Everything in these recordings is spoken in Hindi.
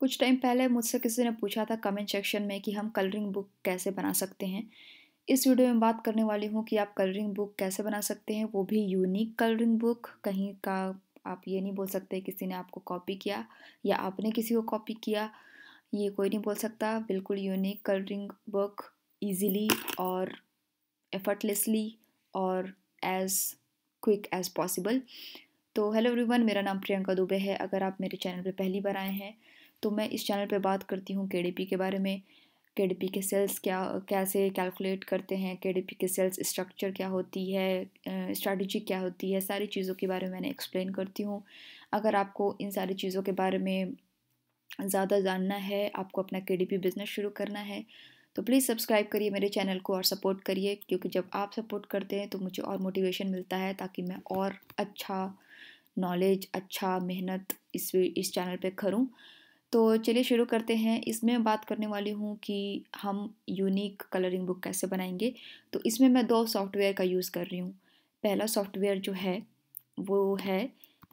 कुछ टाइम पहले मुझसे किसी ने पूछा था कमेंट सेक्शन में कि हम कलरिंग बुक कैसे बना सकते हैं इस वीडियो में बात करने वाली हूँ कि आप कलरिंग बुक कैसे बना सकते हैं वो भी यूनिक कलरिंग बुक कहीं का आप ये नहीं बोल सकते किसी ने आपको कॉपी किया या आपने किसी को कॉपी किया ये कोई नहीं बोल सकता बिल्कुल यूनिक कलरिंग बुक ईजीली और एफर्टलेसली और एज़ क्विक एज़ पॉसिबल तो हेलो एवरीवन मेरा नाम प्रियंका दुबे है अगर आप मेरे चैनल पे पहली बार आए हैं तो मैं इस चैनल पर बात करती हूँ के के बारे में के के सेल्स क्या कैसे कैलकुलेट करते हैं के के सेल्स स्ट्रक्चर क्या होती है स्ट्रैटेजी क्या होती है सारी चीज़ों के बारे में मैंने एक्सप्लेन करती हूँ अगर आपको इन सारी चीज़ों के बारे में ज़्यादा जानना है आपको अपना के बिज़नेस शुरू करना है तो प्लीज़ सब्सक्राइब करिए मेरे चैनल को और सपोर्ट करिए क्योंकि जब आप सपोर्ट करते हैं तो मुझे और मोटिवेशन मिलता है ताकि मैं और अच्छा नॉलेज अच्छा मेहनत इस इस चैनल पे करूँ तो चलिए शुरू करते हैं इसमें मैं बात करने वाली हूँ कि हम यूनिक कलरिंग बुक कैसे बनाएंगे तो इसमें मैं दो सॉफ्टवेयर का यूज़ कर रही हूँ पहला सॉफ्टवेयर जो है वो है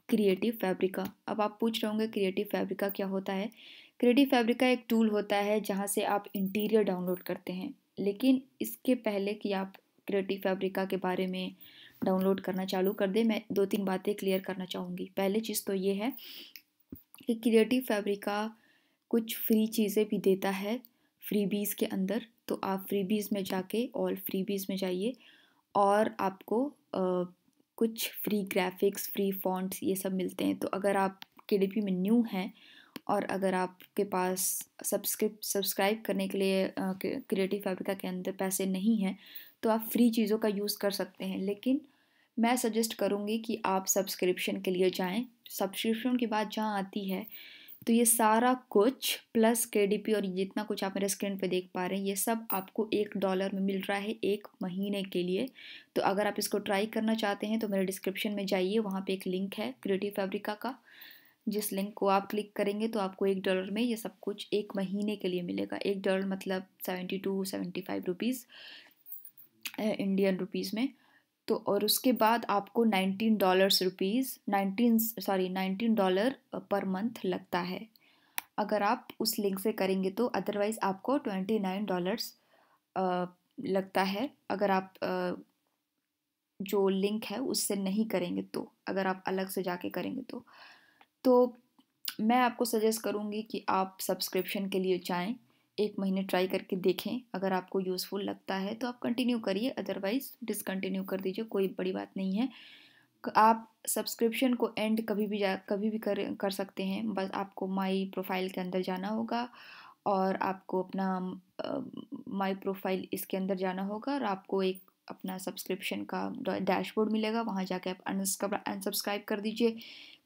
क्रिएटिव फैब्रिका अब आप पूछ रहे होंगे क्रिएटिव फैब्रिका क्या होता है क्रिएटिव फैब्रिका एक टूल होता है जहाँ से आप इंटीरियर डाउनलोड करते हैं लेकिन इसके पहले कि आप क्रिएटिव फैब्रिका के बारे में डाउनलोड करना चालू कर दें मैं दो तीन बातें क्लियर करना चाहूँगी पहले चीज़ तो ये है ये क्रिएटिव फैब्रिका कुछ फ्री चीज़ें भी देता है फ्रीबीज़ के अंदर तो आप फ्रीबीज़ में जाके ऑल फ्रीबीज़ में जाइए और आपको आ, कुछ फ्री ग्राफिक्स फ्री फॉन्ट्स ये सब मिलते हैं तो अगर आप के डी पी में न्यू हैं और अगर आपके पास सब्सक्रिप सब्सक्राइब करने के लिए क्रिएटिव फैब्रिका के अंदर पैसे नहीं हैं तो आप फ्री चीज़ों का यूज़ कर सकते हैं लेकिन मैं सजेस्ट करूँगी कि आप सब्सक्रिप्शन के लिए जाएं सब्सक्रिप्शन के बाद जहाँ आती है तो ये सारा कुछ प्लस के डी पी और जितना कुछ आप मेरे स्क्रीन पे देख पा रहे हैं ये सब आपको एक डॉलर में मिल रहा है एक महीने के लिए तो अगर आप इसको ट्राई करना चाहते हैं तो मेरे डिस्क्रिप्शन में जाइए वहाँ पे एक लिंक है क्रिएटिव फैब्रिका का जिस लिंक को आप क्लिक करेंगे तो आपको एक डॉलर में ये सब कुछ एक महीने के लिए मिलेगा एक डॉलर मतलब seventy two seventy five rupees Indian rupees में तो और उसके बाद आपको nineteen dollars rupees nineteen sorry nineteen dollar per month लगता है अगर आप उस लिंक से करेंगे तो अदरवाइज़ आपको ट्वेंटी नाइन डॉलर्स लगता है अगर आप जो लिंक है उससे नहीं करेंगे तो अगर आप अलग से जाके करेंगे तो तो मैं आपको सजेस्ट करूँगी कि आप सब्सक्रिप्शन के लिए जाएं एक महीने ट्राई करके देखें अगर आपको यूज़फुल लगता है तो आप कंटिन्यू करिए अदरवाइज़ डिसकंटिन्यू कर दीजिए कोई बड़ी बात नहीं है आप सब्सक्रिप्शन को एंड कभी भी जा कभी भी कर कर सकते हैं बस आपको माई प्रोफाइल के अंदर जाना होगा और आपको अपना माई प्रोफाइल इसके अंदर जाना होगा और आपको एक अपना सब्सक्रिप्शन का डैशबोर्ड मिलेगा वहाँ जाके आप अनसब्सक्राइब कर दीजिए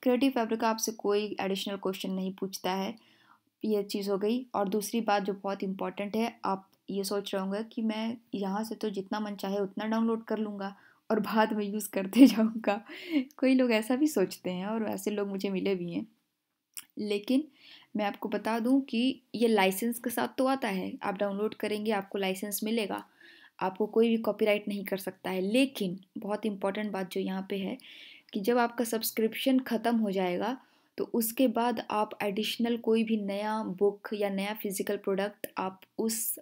क्रिएटिव फैब्रिक आपसे कोई एडिशनल क्वेश्चन नहीं पूछता है ये चीज़ हो गई और दूसरी बात जो बहुत इम्पॉर्टेंट है आप ये सोच रहे होंगे कि मैं यहाँ से तो जितना मन चाहे उतना डाउनलोड कर लूँगा और बाद में यूज़ करते जाऊँगा कोई लोग ऐसा भी सोचते हैं और वैसे लोग मुझे मिले भी हैं लेकिन मैं आपको बता दूं कि ये लाइसेंस के साथ तो आता है आप डाउनलोड करेंगे आपको लाइसेंस मिलेगा आपको कोई भी कॉपीराइट नहीं कर सकता है लेकिन बहुत इम्पॉर्टेंट बात जो यहाँ पे है कि जब आपका सब्सक्रिप्शन ख़त्म हो जाएगा तो उसके बाद आप एडिशनल कोई भी नया बुक या नया फिज़िकल प्रोडक्ट आप उस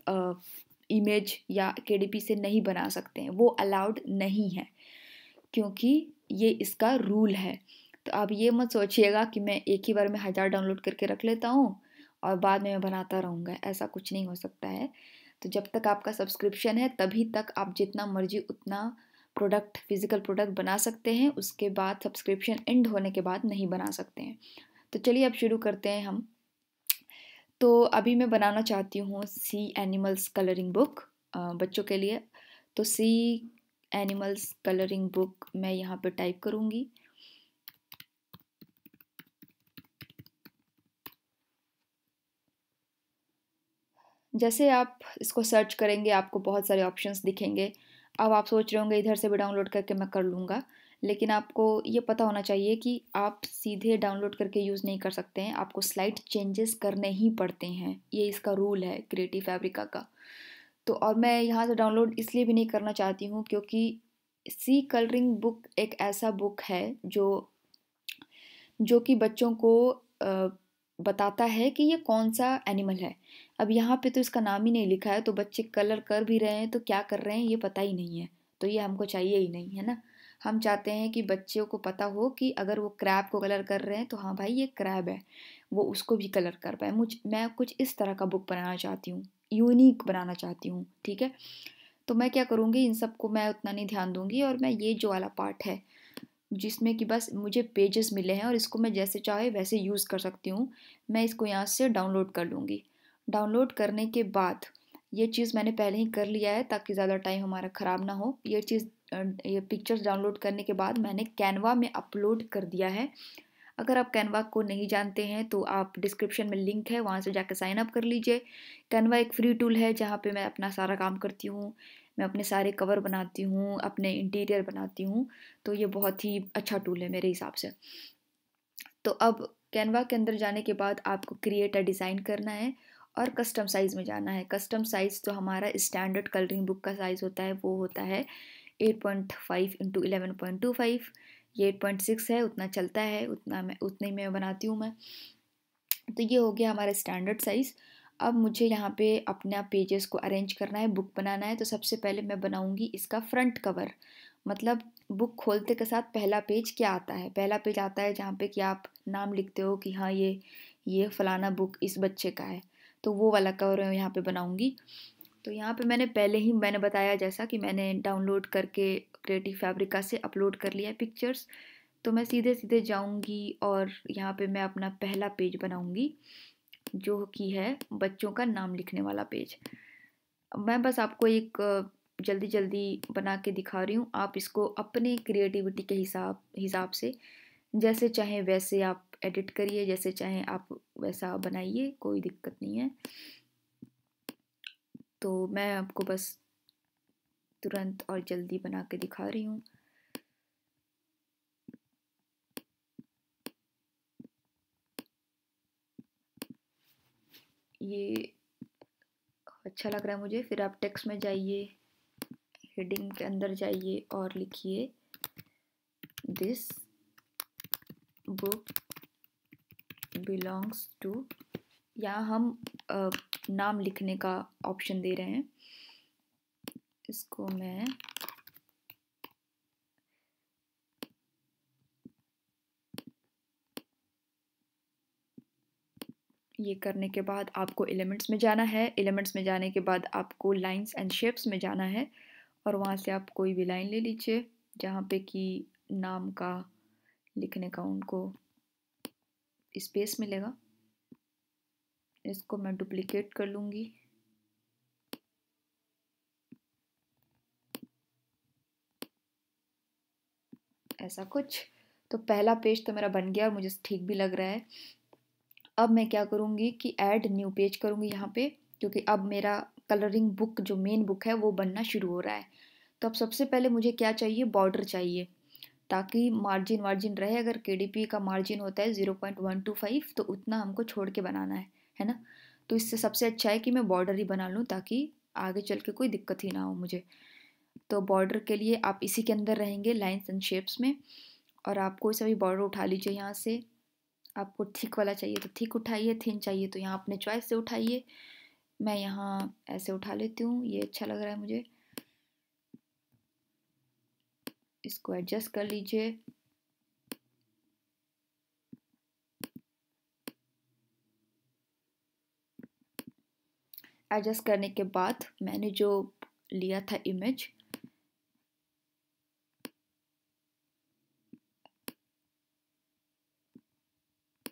इमेज या के से नहीं बना सकते हैं वो अलाउड नहीं है क्योंकि ये इसका रूल है तो आप ये मत सोचिएगा कि मैं एक ही बार में हज़ार डाउनलोड करके रख लेता हूँ और बाद में मैं बनाता रहूँगा ऐसा कुछ नहीं हो सकता है तो जब तक आपका सब्सक्रिप्शन है तभी तक आप जितना मर्जी उतना प्रोडक्ट फिज़िकल प्रोडक्ट बना सकते हैं उसके बाद सब्सक्रिप्शन एंड होने के बाद नहीं बना सकते हैं तो चलिए अब शुरू करते हैं हम तो अभी मैं बनाना चाहती हूँ सी एनिमल्स कलरिंग बुक बच्चों के लिए तो सी एनिमल्स कलरिंग बुक मैं यहाँ पे टाइप करूँगी जैसे आप इसको सर्च करेंगे आपको बहुत सारे ऑप्शंस दिखेंगे अब आप सोच रहे होंगे इधर से भी डाउनलोड करके मैं कर लूँगा लेकिन आपको ये पता होना चाहिए कि आप सीधे डाउनलोड करके यूज़ नहीं कर सकते हैं आपको स्लाइड चेंजेस करने ही पड़ते हैं ये इसका रूल है क्रिएटिव फैब्रिका का तो और मैं यहाँ से डाउनलोड इसलिए भी नहीं करना चाहती हूँ क्योंकि सी कलरिंग बुक एक ऐसा बुक है जो जो कि बच्चों को बताता है कि ये कौन सा एनिमल है अब यहाँ पे तो इसका नाम ही नहीं लिखा है तो बच्चे कलर कर भी रहे हैं तो क्या कर रहे हैं ये पता ही नहीं है तो ये हमको चाहिए ही नहीं है ना हम चाहते हैं कि बच्चों को पता हो कि अगर वो क्रैब को कलर कर रहे हैं तो हाँ भाई ये क्रैब है वो उसको भी कलर कर पाए मुझ मैं कुछ इस तरह का बुक बनाना चाहती हूँ यूनिक बनाना चाहती हूँ ठीक है तो मैं क्या करूँगी इन सब को मैं उतना नहीं ध्यान दूँगी और मैं ये जो वाला पार्ट है जिसमें कि बस मुझे पेजेस मिले हैं और इसको मैं जैसे चाहे वैसे यूज़ कर सकती हूँ मैं इसको यहाँ से डाउनलोड कर लूँगी डाउनलोड करने के बाद ये चीज़ मैंने पहले ही कर लिया है ताकि ज़्यादा टाइम हमारा ख़राब ना हो ये चीज़ ये पिक्चर्स डाउनलोड करने के बाद मैंने कैनवा में अपलोड कर दिया है अगर आप कैनवा को नहीं जानते हैं तो आप डिस्क्रिप्शन में लिंक है वहाँ से जाकर साइन अप कर लीजिए कैनवा एक फ्री टूल है जहाँ पे मैं अपना सारा काम करती हूँ मैं अपने सारे कवर बनाती हूँ अपने इंटीरियर बनाती हूँ तो ये बहुत ही अच्छा टूल है मेरे हिसाब से तो अब कैनवा के अंदर जाने के बाद आपको क्रिएट अ डिज़ाइन करना है और कस्टम साइज़ में जाना है कस्टम साइज़ तो हमारा स्टैंडर्ड कलरिंग बुक का साइज़ होता है वो होता है eight point five into eleven point two five ये एट पॉइंट सिक्स है उतना चलता है उतना मैं उतने में बनाती हूँ मैं तो ये हो गया हमारा स्टैंडर्ड साइज़ अब मुझे यहाँ पे अपना पेजेस को अरेंज करना है बुक बनाना है तो सबसे पहले मैं बनाऊँगी इसका फ्रंट कवर मतलब बुक खोलते के साथ पहला पेज क्या आता है पहला पेज आता है जहाँ पे कि आप नाम लिखते हो कि हाँ ये ये फ़लाना बुक इस बच्चे का है तो वो वाला कवर मैं यहाँ पर बनाऊँगी तो यहाँ पर मैंने पहले ही मैंने बताया जैसा कि मैंने डाउनलोड करके क्रिएटिव फैब्रिका से अपलोड कर लिया है पिक्चर्स तो मैं सीधे सीधे जाऊँगी और यहाँ पर मैं अपना पहला पेज बनाऊँगी जो कि है बच्चों का नाम लिखने वाला पेज मैं बस आपको एक जल्दी जल्दी बना के दिखा रही हूँ आप इसको अपने क्रिएटिविटी के हिसाब हिसाब से जैसे चाहें वैसे आप एडिट करिए जैसे चाहें आप वैसा बनाइए कोई दिक्कत नहीं है तो मैं आपको बस तुरंत और जल्दी बना के दिखा रही हूँ ये अच्छा लग रहा है मुझे फिर आप टेक्स्ट में जाइए हेडिंग के अंदर जाइए और लिखिए दिस बुक बिलोंग्स टू या हम आ, नाम लिखने का ऑप्शन दे रहे हैं इसको मैं ये करने के बाद आपको एलिमेंट्स में जाना है एलिमेंट्स में जाने के बाद आपको लाइंस एंड शेप्स में जाना है और वहाँ से आप कोई भी लाइन ले लीजिए जहाँ पे कि नाम का लिखने का उनको स्पेस मिलेगा इसको मैं डुप्लीकेट कर लूँगी ऐसा कुछ तो पहला पेज तो मेरा बन गया और मुझे ठीक भी लग रहा है अब मैं क्या करूँगी कि ऐड न्यू पेज करूँगी यहाँ पे क्योंकि अब मेरा कलरिंग बुक जो मेन बुक है वो बनना शुरू हो रहा है तो अब सबसे पहले मुझे क्या चाहिए बॉर्डर चाहिए ताकि मार्जिन वार्जिन रहे अगर के का मार्जिन होता है zero point one two five तो उतना हमको छोड़ के बनाना है है ना तो इससे सबसे अच्छा है कि मैं बॉर्डर ही बना लूँ ताकि आगे चल के कोई दिक्कत ही ना हो मुझे तो बॉर्डर के लिए आप इसी के अंदर रहेंगे लाइन्स एंड शेप्स में और आप कोई सा भी बॉर्डर उठा लीजिए यहाँ से आपको ठीक वाला चाहिए तो ठीक उठाइए थिन चाहिए तो यहाँ अपने चॉइस से उठाइए मैं यहाँ ऐसे उठा लेती हूँ ये अच्छा लग रहा है मुझे इसको एडजस्ट कर लीजिए एडजस्ट करने के बाद मैंने जो लिया था इमेज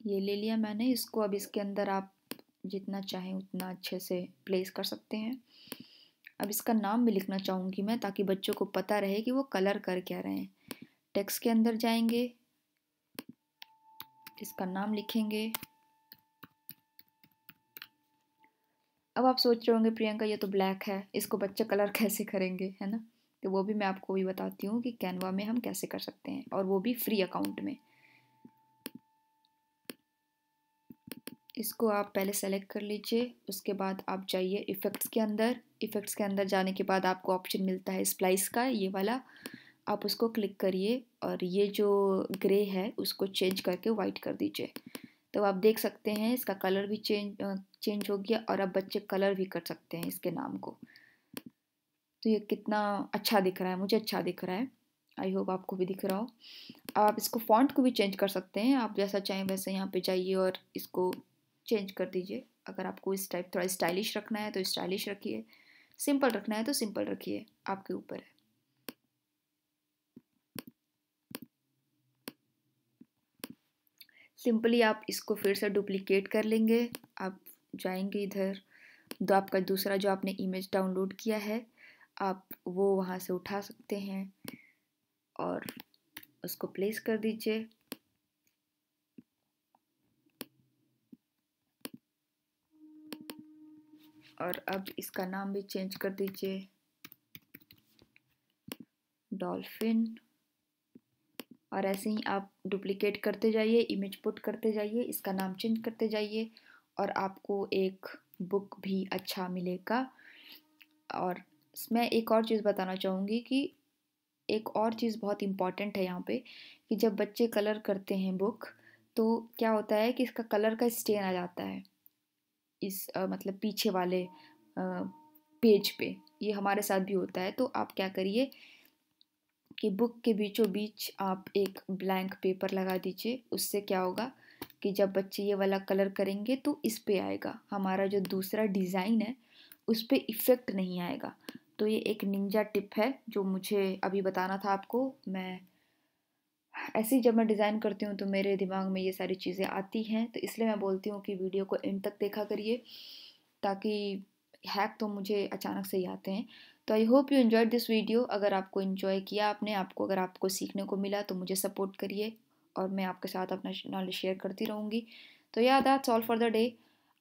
ये ले लिया मैंने इसको अब इसके अंदर आप जितना चाहें उतना अच्छे से प्लेस कर सकते हैं अब इसका नाम भी लिखना चाहूँगी मैं ताकि बच्चों को पता रहे कि वो कलर कर क्या रहे हैं टेक्स्ट के अंदर जाएंगे इसका नाम लिखेंगे अब आप सोच रहे होंगे प्रियंका ये तो ब्लैक है इसको बच्चे कलर कैसे करेंगे है ना तो वो भी मैं आपको भी बताती हूँ कि कैनवा में हम कैसे कर सकते हैं और वो भी फ्री अकाउंट में इसको आप पहले सेलेक्ट कर लीजिए उसके बाद आप जाइए इफ़ेक्ट्स के अंदर इफ़ेक्ट्स के अंदर जाने के बाद आपको ऑप्शन मिलता है स्प्लाइस का ये वाला आप उसको क्लिक करिए और ये जो ग्रे है उसको चेंज करके वाइट कर दीजिए तो आप देख सकते हैं इसका कलर भी चेंज चेंज हो गया और अब बच्चे कलर भी कर सकते हैं इसके नाम को तो ये कितना अच्छा दिख रहा है मुझे अच्छा दिख रहा है आई होप आपको भी दिख रहा हो आप इसको फॉन्ट को भी चेंज कर सकते हैं आप जैसा चाहें वैसे यहाँ पे जाइए और इसको चेंज कर दीजिए अगर आपको इस टाइप थोड़ा स्टाइलिश रखना है तो स्टाइलिश रखिए सिंपल रखना है तो सिंपल रखिए आपके ऊपर है सिंपली आप इसको फिर से डुप्लीकेट कर लेंगे आप जाएंगे इधर तो आपका दूसरा जो आपने इमेज डाउनलोड किया है आप वो वहाँ से उठा सकते हैं और उसको प्लेस कर दीजिए और अब इसका नाम भी चेंज कर दीजिए डॉल्फिन और ऐसे ही आप डुप्लीकेट करते जाइए इमेज पुट करते जाइए इसका नाम चेंज करते जाइए और आपको एक बुक भी अच्छा मिलेगा और मैं एक और चीज़ बताना चाहूँगी कि एक और चीज़ बहुत इम्पॉर्टेंट है यहाँ पे कि जब बच्चे कलर करते हैं बुक तो क्या होता है कि इसका कलर का स्टेन आ जाता है इस आ, मतलब पीछे वाले आ, पेज पे ये हमारे साथ भी होता है तो आप क्या करिए कि बुक के बीचों बीच आप एक ब्लैंक पेपर लगा दीजिए उससे क्या होगा कि जब बच्चे ये वाला कलर करेंगे तो इस पे आएगा हमारा जो दूसरा डिज़ाइन है उस पर इफ़ेक्ट नहीं आएगा तो ये एक निंजा टिप है जो मुझे अभी बताना था आपको मैं ऐसे ही जब मैं डिज़ाइन करती हूँ तो मेरे दिमाग में ये सारी चीज़ें आती हैं तो इसलिए मैं बोलती हूँ कि वीडियो को एंड तक देखा करिए ताकि हैक तो मुझे अचानक से ही आते हैं तो I hope you enjoy this video अगर आपको इन्जॉय किया आपने आपको अगर आपको सीखने को मिला तो मुझे सपोर्ट करिए और मैं आपके साथ अपना नॉलेज शेयर करती रहूँगी तो yeah that's all for the day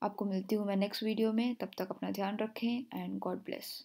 आपको मिलती हूँ मैं नेक्स्ट वीडियो में तब तक अपना ध्यान रखें एंड गॉड ब्लेस